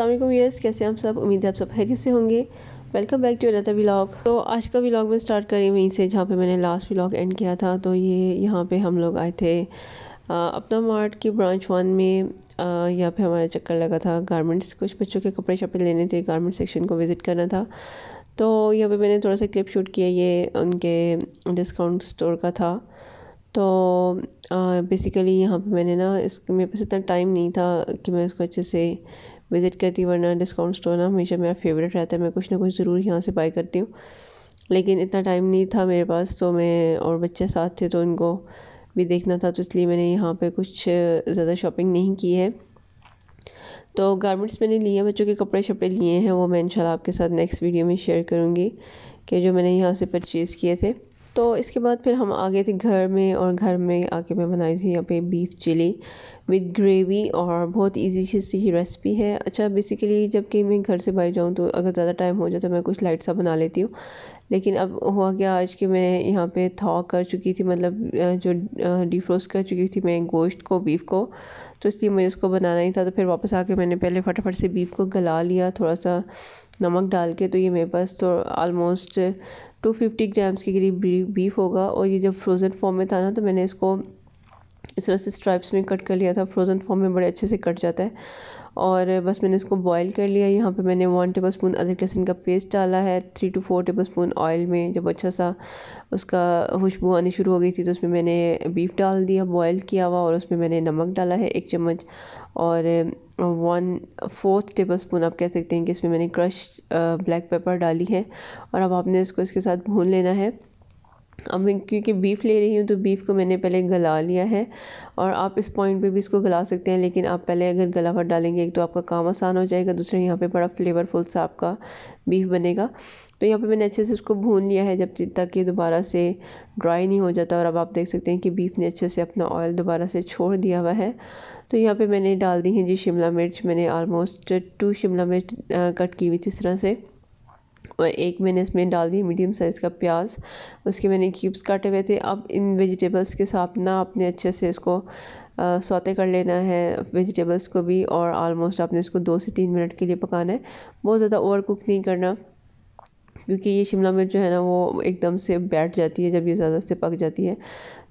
Aslam yes कैसे हम सब उम्मीद है आप सब खैरियत से होंगे welcome back to another vlog तो आज का व्लॉग मैं स्टार्ट करी वहीं से जहाँ पे मैंने लास्ट व्लॉग एंड किया था तो ये यहाँ पे हम लोग आए थे आ, अपना मार्ट की ब्रांच वन में यहाँ पे हमारा चक्कर लगा था गारमेंट्स कुछ बच्चों के कपड़े शपड़े लेने थे गारमेंट सेक्शन को विज़िट करना था तो यहाँ पर मैंने थोड़ा सा क्लिप शूट किया ये उनके डिस्काउंट स्टोर का था तो बेसिकली यहाँ पे मैंने ना इस मेरे पास इतना टाइम नहीं था कि मैं इसको अच्छे से विज़िट करती हूँ वरना डिस्काउंट स्टोर ना हमेशा मेरा फेवरेट रहता है मैं कुछ ना कुछ ज़रूर यहाँ से बाई करती हूँ लेकिन इतना टाइम नहीं था मेरे पास तो मैं और बच्चे साथ थे तो उनको भी देखना था तो इसलिए मैंने यहाँ पे कुछ ज़्यादा शॉपिंग नहीं की है तो गारमेंट्स मैंने लिए हैं बच्चों के कपड़े शपड़े लिए हैं वो मैं इंशाल्लाह आपके साथ नेक्स्ट वीडियो में शेयर करूँगी कि जो मैंने यहाँ से परचेज़ किए थे तो इसके बाद फिर हम आ गए थे घर में और घर में आके मैं बनाई थी यहाँ पे बीफ चिली विद ग्रेवी और बहुत इजी सी ही रेसिपी है अच्छा बेसिकली जबकि मैं घर से बाहर जाऊँ तो अगर ज़्यादा टाइम हो जाए तो मैं कुछ लाइट सा बना लेती हूँ लेकिन अब हुआ क्या आज कि मैं यहाँ पे थॉक कर चुकी थी मतलब जो डिफ्रोस्ट कर चुकी थी मैं गोश्त को बीफ को तो इसलिए मुझे उसको बनाना ही था तो फिर वापस आके मैंने पहले फटाफट से बीफ को गला लिया थोड़ा सा नमक डाल के तो ये मेरे पास तो आलमोस्ट टू फिफ्टी ग्राम्स के करीब बीफ होगा और ये जब फ्रोज़न फॉर्म में था ना तो मैंने इसको इस तरह से स्ट्राइप्स में कट कर लिया था फ्रोज़न फॉर्म में बड़े अच्छे से कट जाता है और बस मैंने इसको बॉईल कर लिया यहाँ पे मैंने वन टेबल स्पून अदरक लहसुन का पेस्ट डाला है three two four tablespoon oil में जब अच्छा सा उसका खुशबू आनी शुरू हो गई थी तो उसमें मैंने बीफ डाल दिया बॉयल किया हुआ और उसमें मैंने नमक डाला है एक चम्मच और वन फोर्थ टेबल स्पून आप कह सकते हैं कि इसमें मैंने क्रश ब्लैक पेपर डाली है और अब आपने इसको इसके साथ भून लेना है अब मैं क्योंकि बीफ़ ले रही हूँ तो बीफ़ को मैंने पहले गला लिया है और आप इस पॉइंट पे भी इसको गला सकते हैं लेकिन आप पहले अगर गलावट डालेंगे एक तो आपका काम आसान हो जाएगा दूसरा यहाँ पे बड़ा फ्लेवरफुल सा आपका बीफ बनेगा तो यहाँ पे मैंने अच्छे से इसको भून लिया है जब तक ये दोबारा से ड्राई नहीं हो जाता और अब आप देख सकते हैं कि बीफ ने अच्छे से अपना ऑयल दोबारा से छोड़ दिया हुआ है तो यहाँ पर मैंने डाल दी है जी शिमला मिर्च मैंने आलमोस्ट टू शिमला मिर्च कट की हुई थी इस तरह से और एक मैंने इसमें डाल दी मीडियम साइज़ का प्याज उसके मैंने क्यूब्स काटे हुए थे अब इन वेजिटेबल्स के साथ ना आपने अच्छे से इसको सौते कर लेना है वेजिटेबल्स को भी और आलमोस्ट आपने इसको दो से तीन मिनट के लिए पकाना है बहुत ज़्यादा ओवर कुक नहीं करना क्योंकि ये शिमला मिर्च जो है ना वो एकदम से बैठ जाती है जब ये ज़्यादा से पक जाती है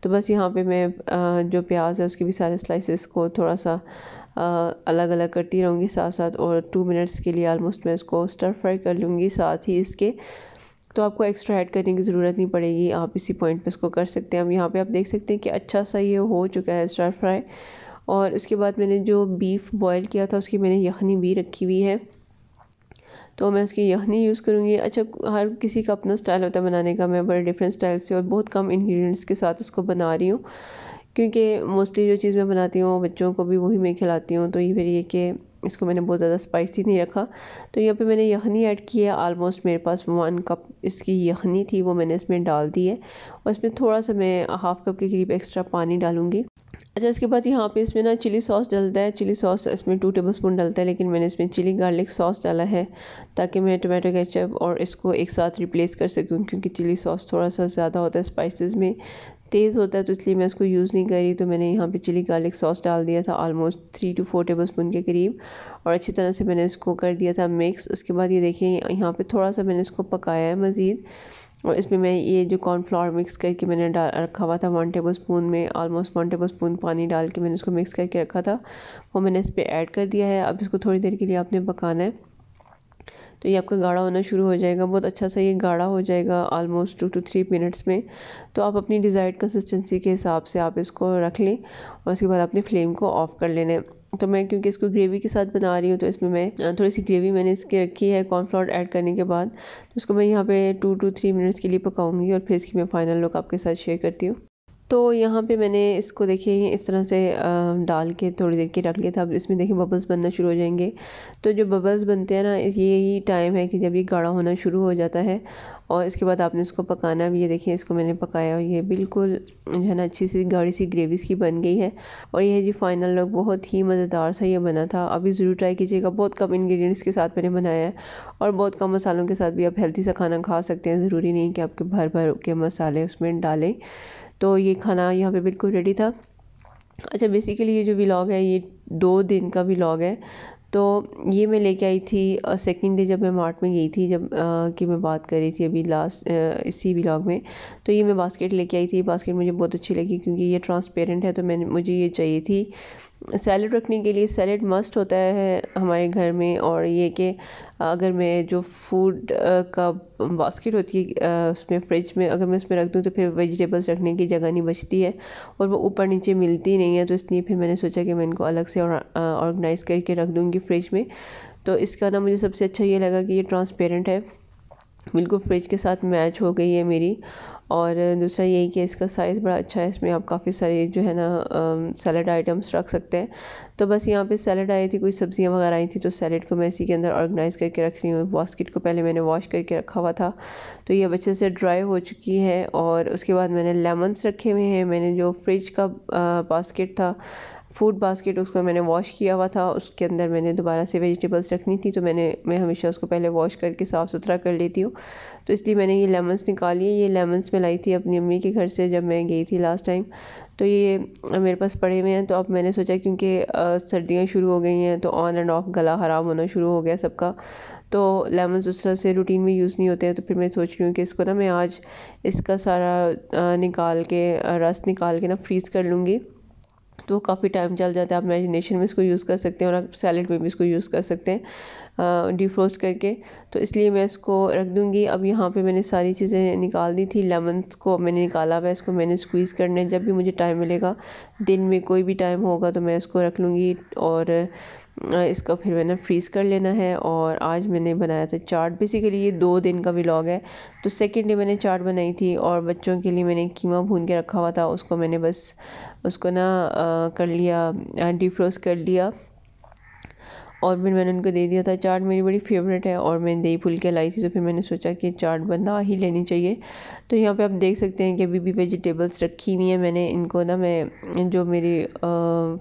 तो बस यहाँ पे मैं जो प्याज है उसके भी सारे स्लाइसेस को थोड़ा सा अलग अलग करती रहूँगी साथ साथ और टू मिनट्स के लिए आलमोस्ट मैं इसको स्टर फ्राई कर लूँगी साथ ही इसके तो आपको एक्स्ट्रा ऐड करने की ज़रूरत नहीं पड़ेगी आप इसी पॉइंट पे इसको कर सकते हैं अब यहाँ पे आप देख सकते हैं कि अच्छा सा ये हो चुका है स्टर फ्राई और इसके बाद मैंने जो बीफ बॉईल किया था उसकी मैंने यखनी भी रखी हुई है तो मैं उसकी यखनी यूज़ करूँगी अच्छा हर किसी का अपना स्टाइल होता है बनाने का मैं बड़े डिफरेंट स्टाइल से और बहुत कम इन्ग्रीडियंट्स के साथ उसको बना रही हूँ क्योंकि मोस्टली जो चीज़ मैं बनाती हूँ बच्चों को भी वही मैं खिलाती हूँ तो ये फिर ये कि इसको मैंने बहुत ज़्यादा स्पाइसी नहीं रखा तो यहाँ पे मैंने यखनी ऐड की है आलमोस्ट मेरे पास वन कप इसकी यखनी थी वो मैंने इसमें डाल दी है और इसमें थोड़ा सा मैं हाफ़ कप के करीब एक्स्ट्रा पानी डालूँगी अच्छा इसके बाद यहाँ पे इसमें ना चिली सॉस डलता है चिली सॉस इसमें टू टेबल स्पून डलता है लेकिन मैंने इसमें चिली गार्लिक सॉस डाला है ताकि मैं टोमेटो केचप और इसको एक साथ रिप्लेस कर सकूँ क्योंकि चिली सॉस थोड़ा सा ज़्यादा होता है स्पाइसेस में तेज़ होता है तो इसलिए मैं इसको यूज़ नहीं करी तो मैंने यहाँ पे चिली गार्लिक सॉस डाल दिया था almost three two four tablespoon के करीब और अच्छी तरह से मैंने इसको कर दिया था मिक्स उसके बाद ये देखिए यहाँ पे थोड़ा सा मैंने इसको पकाया है मज़ीद और इसमें मैं ये जो कॉर्नफ्लावर मिक्स करके मैंने डाल रखा हुआ था वन टेबल स्पून में ऑलमोस्ट वन टेबल स्पून पानी डाल के मैंने उसको मिक्स करके रखा था वो मैंने इस पर ऐड कर दिया है अब इसको थोड़ी देर के लिए आपने पकाना है तो ये आपका गाढ़ा होना शुरू हो जाएगा बहुत अच्छा सा ये गाढ़ा हो जाएगा almost two two three minutes में तो आप अपनी डिज़ायर्ड कंसिस्टेंसी के हिसाब से आप इसको रख लें और उसके बाद अपने फ्लेम को ऑफ़ कर लेना है तो मैं क्योंकि इसको ग्रेवी के साथ बना रही हूँ तो इसमें मैं थोड़ी सी ग्रेवी मैंने इसके रखी है कॉर्नफ्लावर ऐड करने के बाद तो इसको मैं यहाँ पे टू टू थ्री मिनट्स के लिए पकाऊंगी और फिर इसकी मैं फ़ाइनल लुक आपके साथ शेयर करती हूँ तो यहाँ पे मैंने इसको देखिए इस तरह से डाल के थोड़ी देर के रख लिया था अब इसमें देखिए बबल्स बनना शुरू हो जाएंगे तो जो बबल्स बनते हैं ना यही टाइम है कि जब ये गाढ़ा होना शुरू हो जाता है और इसके बाद आपने इसको पकाना भी ये देखिए इसको मैंने पकाया और ये बिल्कुल जो है ना अच्छी सी गाढ़ी सी ग्रेवी की बन गई है और यह जी फाइनल लुक बहुत ही मज़ेदार सा ये बना था अभी ज़रूर ट्राई कीजिएगा बहुत कम इंग्रेडिएंट्स के साथ मैंने बनाया है और बहुत कम मसालों के साथ भी आप हेल्थी सा खाना खा सकते हैं ज़रूरी नहीं कि आपके भर भर के मसाले उसमें डालें तो ये खाना यहाँ पे बिल्कुल रेडी था अच्छा बेसिकली ये जो व्लॉग है ये दो दिन का व्लॉग है तो ये मैं लेके आई थी सेकंड डे जब मैं मार्ट में गई थी जब आ, कि मैं बात कर रही थी अभी लास्ट इसी व्लॉग में तो ये मैं बास्केट लेके आई थी बास्केट मुझे बहुत अच्छी लगी क्योंकि ये ट्रांसपेरेंट है तो मैंने मुझे ये चाहिए थी सैलड रखने के लिए सैलड मस्ट होता है हमारे घर में और ये कि अगर मैं जो फूड का बास्केट होती है उसमें फ्रिज में अगर मैं उसमें रख दूँ तो फिर वेजिटेबल्स रखने की जगह नहीं बचती है और वो ऊपर नीचे मिलती नहीं है तो इसलिए फिर मैंने सोचा कि मैं इनको अलग से ऑर्गेनाइज़ करके रख दूँगी फ्रिज में तो इसका ना मुझे सबसे अच्छा ये लगा कि ये ट्रांसपेरेंट है बिल्कुल फ्रिज के साथ मैच हो गई है मेरी और दूसरा यही कि इसका साइज़ बड़ा अच्छा है इसमें आप काफ़ी सारे जो है ना सैलड आइटम्स रख सकते हैं तो बस यहाँ पे सैलड आई थी कोई सब्ज़ियाँ वगैरह आई थी तो सैलड को मैं इसी के अंदर ऑर्गेनाइज़ करके रख रही हूँ बास्केट को पहले मैंने वॉश करके रखा हुआ था तो ये अब अच्छे से ड्राई हो चुकी है और उसके बाद मैंने लेमन्स रखे हुए हैं मैंने जो फ्रिज का बास्केट था फूड बास्केट उसको मैंने वॉश किया हुआ था उसके अंदर मैंने दोबारा से वेजिटेबल्स रखनी थी तो मैंने मैं हमेशा उसको पहले वॉश करके साफ़ सुथरा कर लेती हूँ तो इसलिए मैंने ये लेमन्स निकाली ये लेमन्स मैं लाई थी अपनी अम्मी के घर से जब मैं गई थी लास्ट टाइम तो ये मेरे पास पड़े हुए हैं तो अब मैंने सोचा क्योंकि सर्दियाँ शुरू हो गई हैं तो ऑन एंड ऑफ गला ख़राब होना शुरू हो गया सबका तो लेमन्स उस तरह से रूटीन में यूज़ नहीं होते हैं तो फिर मैं सोच रही हूँ कि इसको ना मैं आज इसका सारा निकाल के रस निकाल के ना फ्रीज़ कर लूँगी तो काफ़ी टाइम चल जाता है आप मैरिनेशन में इसको यूज़ कर सकते हैं और आप सैलड में भी इसको यूज़ कर सकते हैं डिफ्रोस्ट करके तो इसलिए मैं इसको रख दूँगी अब यहाँ पे मैंने सारी चीज़ें निकाल दी थी लेमन्स को मैंने निकाला हुआ इसको मैंने स्क्वीज़ करने जब भी मुझे टाइम मिलेगा दिन में कोई भी टाइम होगा तो मैं इसको रख लूँगी और इसका फिर मैंने फ्रीज़ कर लेना है और आज मैंने बनाया था चाट बेसिकली ये दो दिन का व्लॉग है तो सेकेंड डे मैंने चाट बनाई थी और बच्चों के लिए मैंने कीमा भून के रखा हुआ था उसको मैंने बस उसको ना आ, कर लिया डिफ्रोस्ट कर लिया और फिर मैंने उनको दे दिया था चाट मेरी बड़ी फेवरेट है और मैं दही फूल के लाई थी तो फिर मैंने सोचा कि चाट बना ही लेनी चाहिए तो यहाँ पे आप देख सकते हैं कि अभी भी वेजिटेबल्स रखी हुई हैं मैंने इनको ना मैं जो मेरी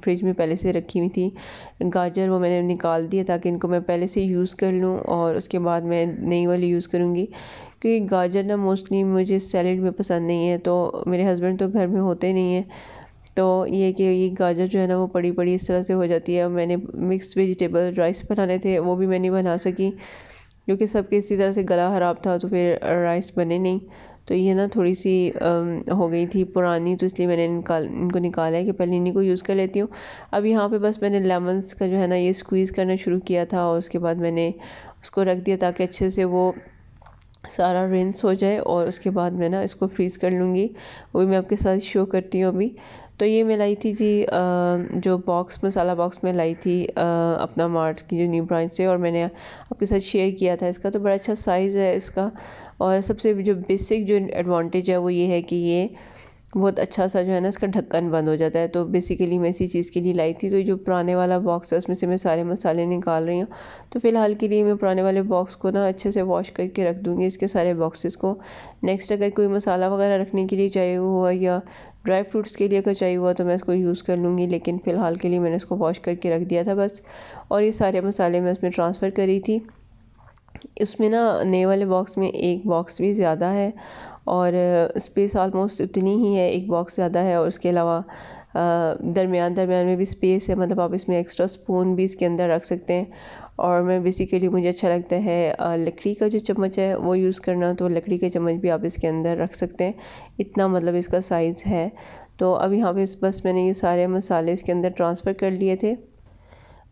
फ्रिज में पहले से रखी हुई थी गाजर वो मैंने निकाल दिया ताकि इनको मैं पहले से यूज़ कर लूँ और उसके बाद मैं नई वाली यूज़ करूँगी क्योंकि गाजर ना मोस्टली मुझे सैलड में पसंद नहीं है तो मेरे हस्बैंड तो घर में होते नहीं हैं तो ये कि ये गाजर जो है ना वो पड़ी पड़ी इस तरह से हो जाती है और मैंने मिक्स वेजिटेबल राइस बनाने थे वो भी मैं नहीं बना सकी क्योंकि सबके इसी तरह से गला ख़राब था तो फिर राइस बने नहीं तो ये ना थोड़ी सी हो गई थी पुरानी तो इसलिए मैंने निकाल इनको निकाला है कि पहले इन्हीं को यूज़ कर लेती हूँ अब यहाँ पे बस मैंने लेमन्स का जो है ना ये स्क्वीज़ करना शुरू किया था और उसके बाद मैंने उसको रख दिया ताकि अच्छे से वो सारा रिंस हो जाए और उसके बाद मैं ना इसको फ्रीज़ कर लूँगी वो भी मैं आपके साथ शो करती हूँ अभी तो ये मैं लाई थी जी जो बॉक्स मसाला बॉक्स में लाई थी अपना मार्ट की जो न्यू ब्रांच से और मैंने आपके साथ शेयर किया था इसका तो बड़ा अच्छा साइज़ है इसका और सबसे जो बेसिक जो एडवांटेज है वो ये है कि ये बहुत अच्छा सा जो है ना इसका ढक्कन बंद हो जाता है तो बेसिकली मैं इसी चीज़ के लिए लाई थी तो जो पुराने वाला बॉक्स है उसमें से मैं सारे मसाले निकाल रही हूँ तो फ़िलहाल के लिए मैं पुराने वाले बॉक्स को ना अच्छे से वॉश करके रख दूँगी इसके सारे बॉक्सेस को नेक्स्ट अगर कोई मसाला वगैरह रखने के लिए चाहिए हुआ या ड्राई फ्रूट्स के लिए अगर चाहिए हुआ तो मैं इसको यूज़ कर लूँगी लेकिन फ़िलहाल के लिए मैंने इसको वॉश करके रख दिया था बस और ये सारे मसाले मैं उसमें ट्रांसफ़र करी थी इसमें ना नए वाले बॉक्स में एक बॉक्स भी ज़्यादा है और स्पेस आलमोस्ट उतनी ही है एक बॉक्स ज़्यादा है और उसके अलावा दरमियान दरमियान में भी स्पेस है मतलब आप इसमें एक्स्ट्रा स्पून भी इसके अंदर रख सकते हैं और मैं बेसिकली मुझे अच्छा लगता है लकड़ी का जो चम्मच है वो यूज़ करना तो लकड़ी के चम्मच भी आप इसके अंदर रख सकते हैं इतना मतलब इसका साइज़ है तो अब यहाँ पे बस मैंने ये सारे मसाले इसके अंदर ट्रांसफ़र कर लिए थे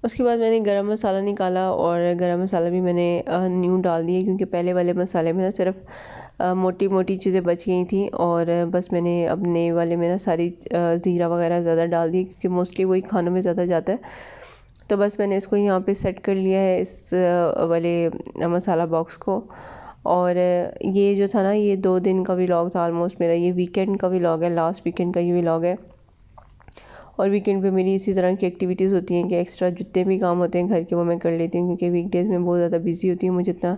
उसके बाद मैंने गरम मसाला निकाला और गरम मसाला भी मैंने न्यू डाल दिए क्योंकि पहले वाले मसाले में ना सिर्फ मोटी मोटी चीज़ें बच गई थी और बस मैंने अब नए वाले में ना सारी ज़ीरा वगैरह ज़्यादा डाल दिए क्योंकि मोस्टली वही खानों में ज़्यादा जाता है तो बस मैंने इसको यहाँ पे सेट कर लिया है इस वाले मसाला बॉक्स को और ये जो था ना ये दो दिन का व्लॉग था ऑलमोस्ट मेरा ये वीकेंड का व्लॉग है लास्ट वीकेंड का ये व्लॉग है और वीकेंड पे मेरी इसी तरह की एक्टिविटीज़ होती हैं कि एक्स्ट्रा जितने भी काम होते हैं घर के वो मैं कर लेती हूँ क्योंकि वीकडेज़ में बहुत ज़्यादा बिज़ी होती हूँ मुझे इतना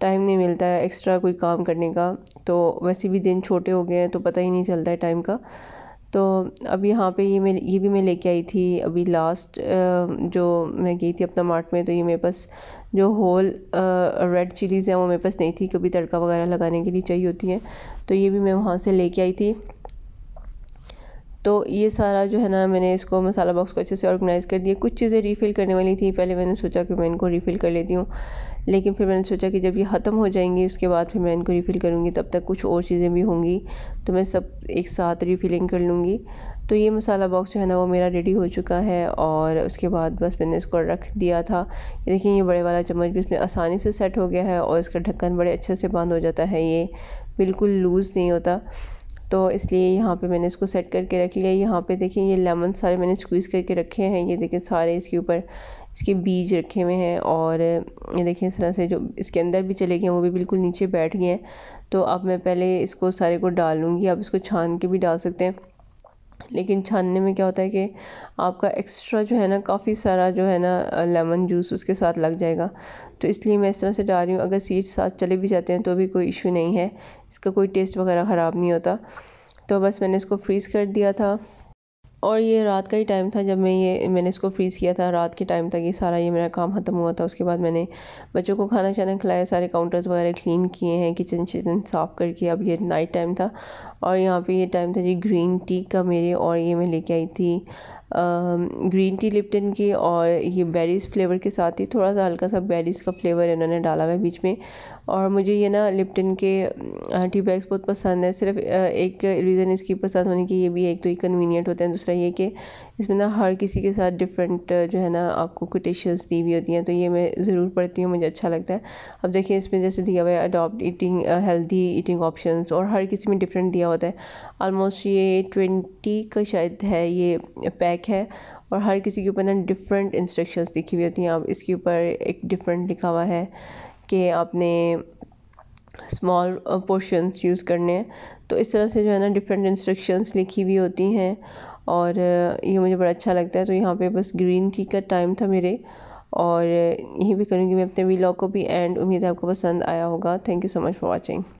टाइम नहीं मिलता है एक्स्ट्रा कोई काम करने का तो वैसे भी दिन छोटे हो गए हैं तो पता ही नहीं चलता है टाइम का तो अब यहाँ पे ये मैं ये भी मैं लेके आई थी अभी लास्ट जो मैं गई थी अपना मार्ट में तो ये मेरे पास जो होल रेड चिलीज़ हैं वो मेरे पास नहीं थी कभी तड़का वगैरह लगाने के लिए चाहिए होती हैं तो ये भी मैं वहाँ से लेके आई थी तो ये सारा जो है ना मैंने इसको मसाला बॉक्स को अच्छे से ऑर्गेनाइज़ कर दिया कुछ चीज़ें रीफ़िल करने वाली थी पहले मैंने सोचा कि मैं इनको रीफ़िल कर लेती हूँ लेकिन फिर मैंने सोचा कि जब ये ख़त्म हो जाएंगी उसके बाद फिर मैं इनको रिफ़िल करूँगी तब तक कुछ और चीज़ें भी होंगी तो मैं सब एक साथ रिफ़िलिंग कर लूँगी तो ये मसाला बॉक्स जो है ना वो मेरा रेडी हो चुका है और उसके बाद बस मैंने इसको रख दिया था लेकिन ये बड़े वाला चम्मच भी इसमें आसानी से सेट हो गया है और इसका ढक्कन बड़े अच्छे से बंद हो जाता है ये बिल्कुल लूज़ नहीं होता तो इसलिए यहाँ पे मैंने इसको सेट करके रख लिया यहाँ पे देखिए ये लेमन सारे मैंने स्क्वीज़ करके रखे हैं ये देखिए सारे इसके ऊपर इसके बीज रखे हुए हैं और ये देखिए इस तरह से जो इसके अंदर भी चले गए हैं वो भी बिल्कुल नीचे बैठ गए हैं तो अब मैं पहले इसको सारे को डाल लूँगी आप इसको छान के भी डाल सकते हैं लेकिन छानने में क्या होता है कि आपका एक्स्ट्रा जो है ना काफ़ी सारा जो है ना लेमन जूस उसके साथ लग जाएगा तो इसलिए मैं इस तरह से डाल रही हूँ अगर सीड्स साथ चले भी जाते हैं तो भी कोई इशू नहीं है इसका कोई टेस्ट वगैरह ख़राब नहीं होता तो बस मैंने इसको फ्रीज़ कर दिया था और ये रात का ही टाइम था जब मैं ये मैंने इसको फ्रीज़ किया था रात के टाइम तक ये सारा ये मेरा काम ख़त्म हुआ था उसके बाद मैंने बच्चों को खाना छाना खिलाया सारे काउंटर्स वगैरह क्लीन किए हैं किचन शिचन साफ़ करके अब ये नाइट टाइम था और यहाँ पे ये टाइम था जी ग्रीन टी का मेरे और ये मैं लेके आई थी ग्रीन टी लिप्टन की और ये बेरीज़ फ्लेवर के साथ ही थोड़ा सा हल्का सा बेरीज़ का फ्लेवर इन्होंने डाला हुआ है बीच में और मुझे ये ना लिप्टन के टी बैग्स बहुत पसंद है सिर्फ एक रीज़न इसकी पसंद होने की ये भी है एक तो ही कन्वीनियंट होते हैं दूसरा ये कि इसमें ना हर किसी के साथ डिफरेंट जो है ना आपको कोटेशंस दी हुई होती हैं तो ये मैं ज़रूर पढ़ती हूँ मुझे अच्छा लगता है अब देखिए इसमें जैसे दिया हुआ है adopt eating healthy eating option और हर किसी में डिफरेंट दिया होता है ऑलमोस्ट ये ट्वेंटी का शायद है ये पैक है और हर किसी के ऊपर ना डिफरेंट इंस्ट्रक्शंस लिखी हुई होती हैं आप इसके ऊपर एक डिफरेंट लिखा हुआ है कि आपने स्मॉल पोर्शंस यूज़ करने हैं तो इस तरह से जो है ना डिफरेंट इंस्ट्रक्शंस लिखी हुई होती हैं और ये मुझे बड़ा अच्छा लगता है तो यहाँ पे बस ग्रीन टी का टाइम था मेरे और यहीं भी करूँगी मैं अपने वीलॉग को भी एंड उम्मीद है आपको पसंद आया होगा thank you so much for watching